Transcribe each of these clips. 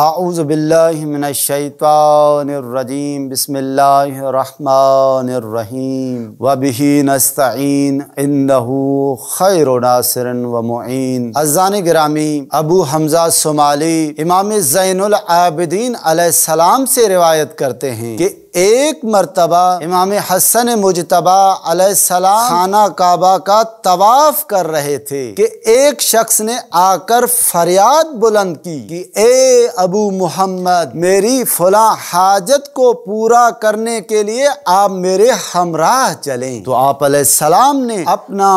आउज़बिल्लिमिनशैतरजीम बसमीम वबी नस्तीन इन्दहू खैर नासरन व मुन अजान ग्रामी अबू हमज़ा सोमाली इमाम ज़ैनआबदीन सलाम से रिवायत करते हैं कि एक मरतबा इमाम हसन मुजतबा खाना काबा का तवाफ कर रहे थे कि एक शख्स ने आकर फरियाद बुलंद की कि ए अबू मोहम्मद मेरी फला हाजत को पूरा करने के लिए आप मेरे हमराह चलें तो आप अलैहिस्सलाम ने अपना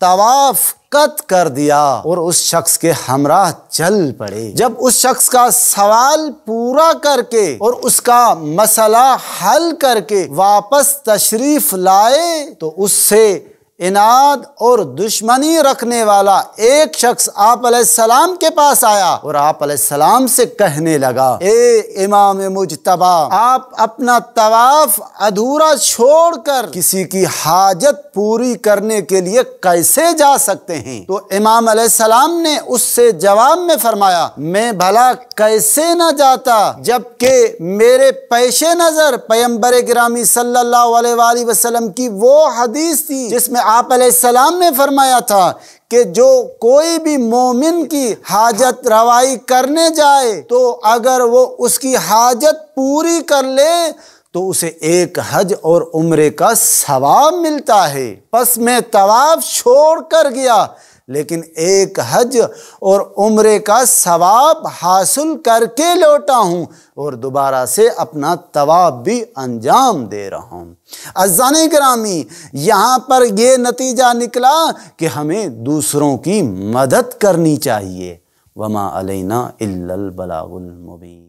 तवाफ कत कर दिया और उस शख्स के हमरा चल पड़े जब उस शख्स का सवाल पूरा करके और उसका मसला हल करके वापस तशरीफ लाए तो उससे इनाद और दुश्मनी रखने वाला एक शख्स आप सलाम के पास आया और आप सलाम से कहने लगा ए इमाम मुजतबा आप अपना तवाफ अधूरा छोड़कर किसी की हाजत पूरी करने के लिए कैसे जा सकते हैं तो इमाम सलाम ने उससे जवाब में फरमाया मैं भला कैसे न जाता जबकि मेरे पेशे नजर पैम्बर ग्रामी सल्लाम की वो हदीस थी जिसमें आप सलाम ने फरमाया था कि जो कोई भी मोमिन की हाजत रवाई करने जाए तो अगर वो उसकी हाजत पूरी कर ले तो उसे एक हज और उम्र का सवाब मिलता है बस मैं तवाफ छोड़ कर गया लेकिन एक हज और उम्र का सवाब हासिल करके लौटा हूँ और दोबारा से अपना तवाब भी अंजाम दे रहा हूँ अजान ग्रामी यहाँ पर यह नतीजा निकला कि हमें दूसरों की मदद करनी चाहिए वमा अलैना इल्लल बलागुल मुबीन